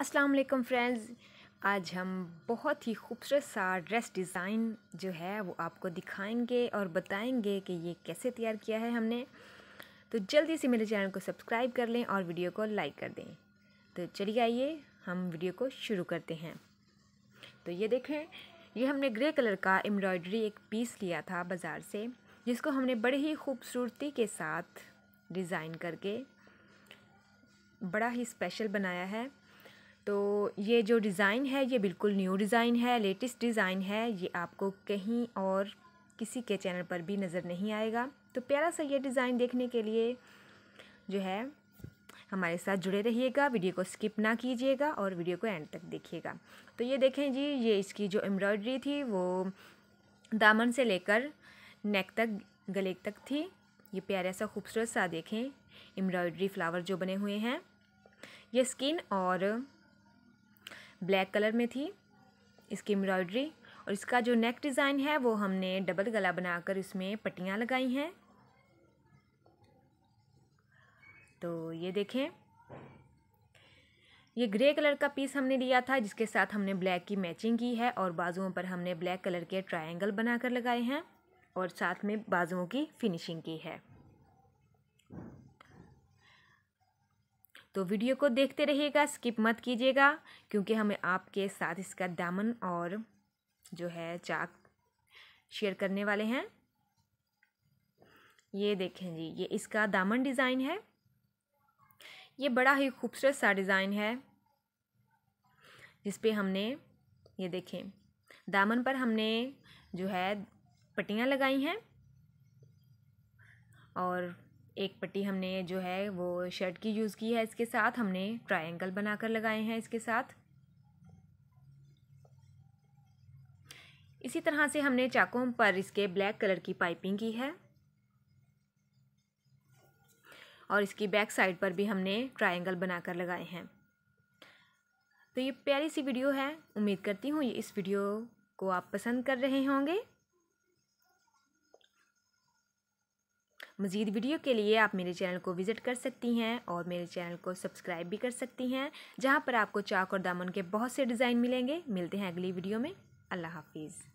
अस्सलाम वालेकुम फ्रेंड्स आज हम बहुत ही खूबसूरत सा ड्रेस डिज़ाइन जो है वो आपको दिखाएंगे और बताएंगे कि ये कैसे तैयार किया है हमने तो जल्दी से मेरे चैनल को सब्सक्राइब कर लें और वीडियो को लाइक कर दें तो चलिए आइए हम वीडियो को शुरू करते हैं तो ये देखें ये हमने ग्रे कलर का एम्ब्रॉयडरी एक पीस लिया था बाज़ार से जिसको हमने बड़े ही खूबसूरती के साथ डिज़ाइन करके बड़ा ही स्पेशल बनाया है तो ये जो डिज़ाइन है ये बिल्कुल न्यू डिज़ाइन है लेटेस्ट डिज़ाइन है ये आपको कहीं और किसी के चैनल पर भी नज़र नहीं आएगा तो प्यारा सा ये डिज़ाइन देखने के लिए जो है हमारे साथ जुड़े रहिएगा वीडियो को स्किप ना कीजिएगा और वीडियो को एंड तक देखिएगा तो ये देखें जी ये इसकी जो एम्ब्रॉयडरी थी वो दामन से लेकर नेक तक गले तक थी ये प्यारा सा खूबसूरत सा देखें एम्ब्रॉयडरी फ्लावर जो बने हुए हैं ये स्किन और ब्लैक कलर में थी इसकी एम्ब्रॉयडरी और इसका जो नेक डिज़ाइन है वो हमने डबल गला बनाकर इसमें पट्टियाँ लगाई हैं तो ये देखें ये ग्रे कलर का पीस हमने लिया था जिसके साथ हमने ब्लैक की मैचिंग की है और बाजुओं पर हमने ब्लैक कलर के ट्रायंगल बनाकर लगाए हैं और साथ में बाजुओं की फिनिशिंग की है तो वीडियो को देखते रहिएगा स्किप मत कीजिएगा क्योंकि हमें आपके साथ इसका दामन और जो है चाक शेयर करने वाले हैं ये देखें जी ये इसका दामन डिज़ाइन है ये बड़ा ही खूबसूरत सा डिज़ाइन है जिस पे हमने ये देखें दामन पर हमने जो है पट्टियाँ लगाई हैं और एक पट्टी हमने जो है वो शर्ट की यूज़ की है इसके साथ हमने ट्रायंगल बनाकर लगाए हैं इसके साथ इसी तरह से हमने चाकों पर इसके ब्लैक कलर की पाइपिंग की है और इसकी बैक साइड पर भी हमने ट्रायंगल बनाकर लगाए हैं तो ये प्यारी सी वीडियो है उम्मीद करती हूँ ये इस वीडियो को आप पसंद कर रहे होंगे मज़ीद वीडियो के लिए आप मेरे चैनल को विज़िट कर सकती हैं और मेरे चैनल को सब्सक्राइब भी कर सकती हैं जहाँ पर आपको चाक और दामन के बहुत से डिज़ाइन मिलेंगे मिलते हैं अगली वीडियो में अल्लाह हाफिज़